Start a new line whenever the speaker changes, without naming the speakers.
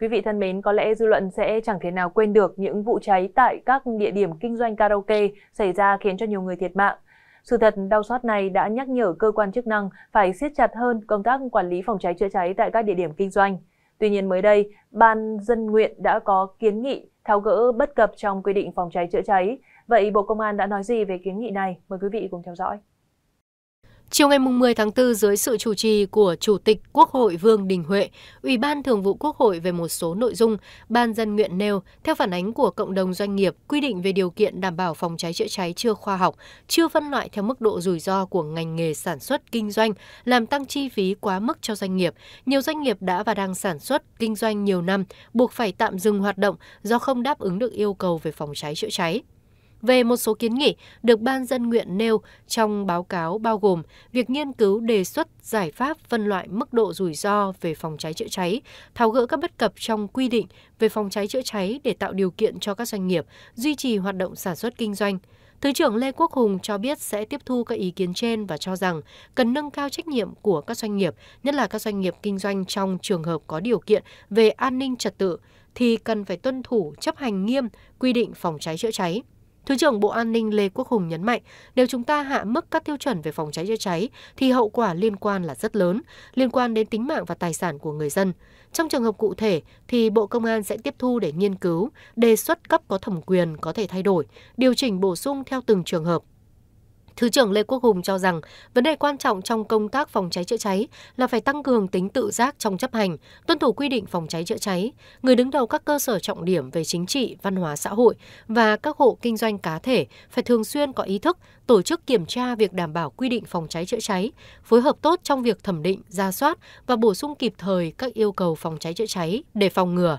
Quý vị thân mến, có lẽ dư luận sẽ chẳng thể nào quên được những vụ cháy tại các địa điểm kinh doanh karaoke xảy ra khiến cho nhiều người thiệt mạng. Sự thật đau xót này đã nhắc nhở cơ quan chức năng phải siết chặt hơn công tác quản lý phòng cháy chữa cháy tại các địa điểm kinh doanh. Tuy nhiên mới đây, Ban Dân Nguyện đã có kiến nghị tháo gỡ bất cập trong quy định phòng cháy chữa cháy. Vậy Bộ Công an đã nói gì về kiến nghị này? Mời quý vị cùng theo dõi.
Chiều ngày 10 tháng 4, dưới sự chủ trì của Chủ tịch Quốc hội Vương Đình Huệ, Ủy ban Thường vụ Quốc hội về một số nội dung ban dân nguyện nêu theo phản ánh của cộng đồng doanh nghiệp quy định về điều kiện đảm bảo phòng cháy chữa cháy chưa khoa học, chưa phân loại theo mức độ rủi ro của ngành nghề sản xuất kinh doanh, làm tăng chi phí quá mức cho doanh nghiệp. Nhiều doanh nghiệp đã và đang sản xuất kinh doanh nhiều năm buộc phải tạm dừng hoạt động do không đáp ứng được yêu cầu về phòng cháy chữa cháy về một số kiến nghị được ban dân nguyện nêu trong báo cáo bao gồm việc nghiên cứu đề xuất giải pháp phân loại mức độ rủi ro về phòng cháy chữa cháy, tháo gỡ các bất cập trong quy định về phòng cháy chữa cháy để tạo điều kiện cho các doanh nghiệp duy trì hoạt động sản xuất kinh doanh. Thứ trưởng Lê Quốc Hùng cho biết sẽ tiếp thu các ý kiến trên và cho rằng cần nâng cao trách nhiệm của các doanh nghiệp, nhất là các doanh nghiệp kinh doanh trong trường hợp có điều kiện về an ninh trật tự thì cần phải tuân thủ chấp hành nghiêm quy định phòng cháy chữa cháy. Thứ trưởng Bộ An ninh Lê Quốc Hùng nhấn mạnh, nếu chúng ta hạ mức các tiêu chuẩn về phòng cháy chữa cháy thì hậu quả liên quan là rất lớn, liên quan đến tính mạng và tài sản của người dân. Trong trường hợp cụ thể thì Bộ Công an sẽ tiếp thu để nghiên cứu, đề xuất cấp có thẩm quyền có thể thay đổi, điều chỉnh bổ sung theo từng trường hợp Thứ trưởng Lê Quốc Hùng cho rằng vấn đề quan trọng trong công tác phòng cháy chữa cháy là phải tăng cường tính tự giác trong chấp hành, tuân thủ quy định phòng cháy chữa cháy, người đứng đầu các cơ sở trọng điểm về chính trị, văn hóa xã hội và các hộ kinh doanh cá thể phải thường xuyên có ý thức tổ chức kiểm tra việc đảm bảo quy định phòng cháy chữa cháy, phối hợp tốt trong việc thẩm định, ra soát và bổ sung kịp thời các yêu cầu phòng cháy chữa cháy để phòng ngừa,